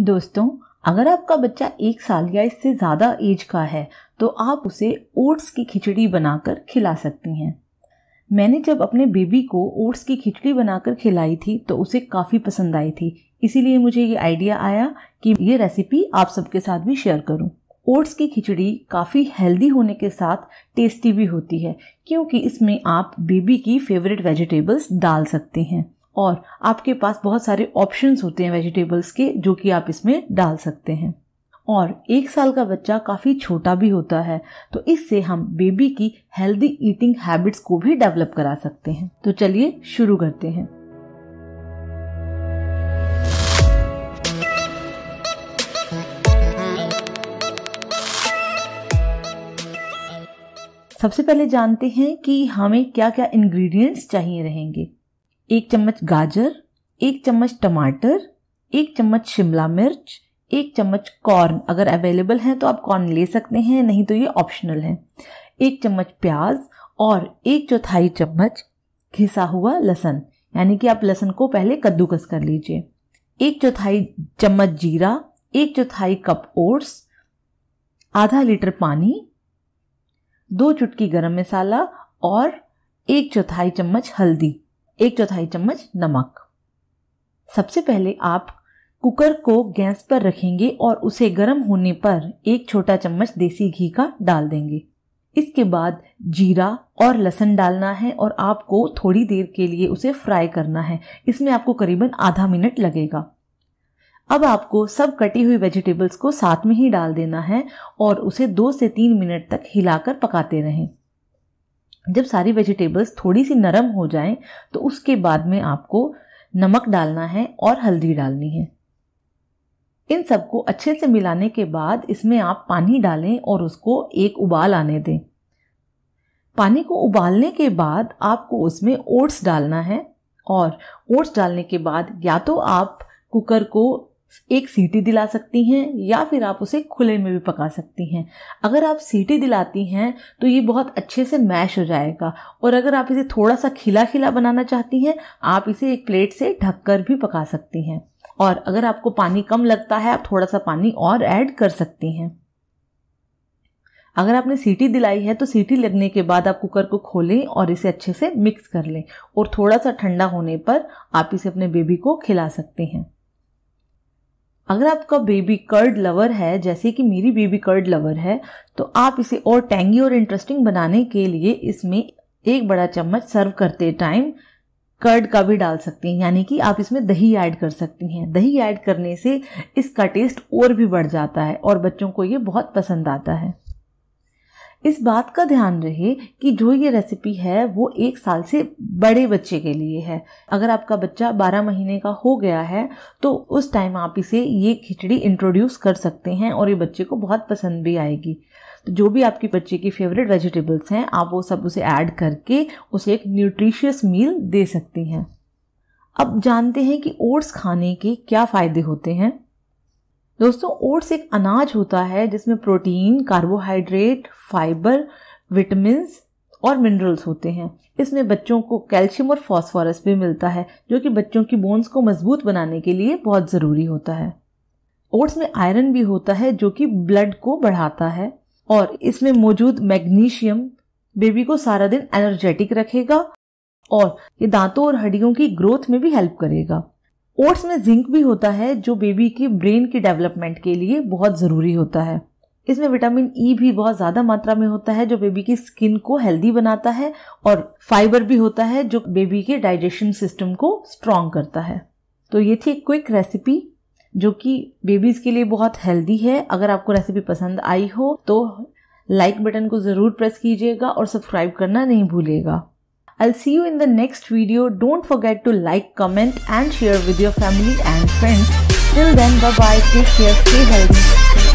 दोस्तों अगर आपका बच्चा एक साल या इससे ज़्यादा एज का है तो आप उसे ओट्स की खिचड़ी बनाकर खिला सकती हैं मैंने जब अपने बेबी को ओट्स की खिचड़ी बनाकर खिलाई थी तो उसे काफ़ी पसंद आई थी इसीलिए मुझे ये आइडिया आया कि ये रेसिपी आप सबके साथ भी शेयर करूं। ओट्स की खिचड़ी काफ़ी हेल्दी होने के साथ टेस्टी भी होती है क्योंकि इसमें आप बेबी की फेवरेट वेजिटेबल्स डाल सकते हैं और आपके पास बहुत सारे ऑप्शंस होते हैं वेजिटेबल्स के जो कि आप इसमें डाल सकते हैं और एक साल का बच्चा काफ़ी छोटा भी होता है तो इससे हम बेबी की हेल्दी ईटिंग हैबिट्स को भी डेवलप करा सकते हैं तो चलिए शुरू करते हैं सबसे पहले जानते हैं कि हमें क्या क्या इंग्रेडिएंट्स चाहिए रहेंगे एक चम्मच गाजर एक चम्मच टमाटर एक चम्मच शिमला मिर्च एक चम्मच कॉर्न अगर अवेलेबल है तो आप कॉर्न ले सकते हैं नहीं तो ये ऑप्शनल है एक चम्मच प्याज और एक चौथाई चम्मच घिसा हुआ लहसन यानी कि आप लहसन को पहले कद्दूकस कर लीजिए एक चौथाई चम्मच जीरा एक चौथाई कप ओट्स आधा लीटर पानी दो चुटकी गरम मसाला और एक चौथाई चम्मच हल्दी एक चौथाई चम्मच नमक सबसे पहले आप कुकर को गैस पर रखेंगे और उसे गर्म होने पर एक छोटा चम्मच देसी घी का डाल देंगे इसके बाद जीरा और लहसन डालना है और आपको थोड़ी देर के लिए उसे फ्राई करना है इसमें आपको करीबन आधा मिनट लगेगा अब आपको सब कटी हुई वेजिटेबल्स को साथ में ही डाल देना है और उसे दो से तीन मिनट तक हिलाकर पकाते रहें जब सारी वेजिटेबल्स थोड़ी सी नरम हो जाएं तो उसके बाद में आपको नमक डालना है और हल्दी डालनी है इन सबको अच्छे से मिलाने के बाद इसमें आप पानी डालें और उसको एक उबाल आने दें पानी को उबालने के बाद आपको उसमें ओट्स डालना है और ओट्स डालने के बाद या तो आप कुकर को एक सीटी दिला सकती हैं या फिर आप उसे खुले में भी पका सकती हैं अगर आप सीटी दिलाती हैं तो ये बहुत अच्छे से मैश हो जाएगा और अगर आप इसे थोड़ा सा खिला खिला बनाना चाहती हैं आप इसे एक प्लेट से ढककर भी पका सकती हैं और अगर आपको पानी कम लगता है आप थोड़ा सा पानी और ऐड कर सकती हैं अगर आपने सीटी दिलाई है तो सीटी लगने के बाद आप कुकर को खोलें और इसे अच्छे से मिक्स कर लें और थोड़ा सा ठंडा होने पर आप इसे अपने बेबी को खिला सकते हैं अगर आपका बेबी कर्ड लवर है जैसे कि मेरी बेबी कर्ड लवर है तो आप इसे और टैंगी और इंटरेस्टिंग बनाने के लिए इसमें एक बड़ा चम्मच सर्व करते टाइम कर्ड का भी डाल सकती हैं यानी कि आप इसमें दही ऐड कर सकती हैं दही ऐड करने से इसका टेस्ट और भी बढ़ जाता है और बच्चों को ये बहुत पसंद आता है इस बात का ध्यान रहे कि जो ये रेसिपी है वो एक साल से बड़े बच्चे के लिए है अगर आपका बच्चा बारह महीने का हो गया है तो उस टाइम आप इसे ये खिचड़ी इंट्रोड्यूस कर सकते हैं और ये बच्चे को बहुत पसंद भी आएगी तो जो भी आपके बच्चे की फेवरेट वेजिटेबल्स हैं आप वो सब उसे ऐड करके उसे एक न्यूट्रिशियस मील दे सकती हैं अब जानते हैं कि ओट्स खाने के क्या फ़ायदे होते हैं दोस्तों ओट्स एक अनाज होता है जिसमें प्रोटीन कार्बोहाइड्रेट फाइबर विटामिन और मिनरल्स होते हैं इसमें बच्चों को कैल्शियम और फॉस्फोरस भी मिलता है जो कि बच्चों की बोन्स को मजबूत बनाने के लिए बहुत ज़रूरी होता है ओट्स में आयरन भी होता है जो कि ब्लड को बढ़ाता है और इसमें मौजूद मैग्नीशियम बेबी को सारा दिन एनर्जेटिक रखेगा और ये दांतों और हड्डियों की ग्रोथ में भी हेल्प करेगा ओट्स में जिंक भी होता है जो बेबी के ब्रेन के डेवलपमेंट के लिए बहुत ज़रूरी होता है इसमें विटामिन ई e भी बहुत ज़्यादा मात्रा में होता है जो बेबी की स्किन को हेल्दी बनाता है और फाइबर भी होता है जो बेबी के डाइजेशन सिस्टम को स्ट्रॉन्ग करता है तो ये थी क्विक रेसिपी जो कि बेबीज़ के लिए बहुत हेल्दी है अगर आपको रेसिपी पसंद आई हो तो लाइक बटन को ज़रूर प्रेस कीजिएगा और सब्सक्राइब करना नहीं भूलिएगा I'll see you in the next video. Don't forget to like, comment and share with your family and friends. Till then, bye bye. Take care. Stay healthy.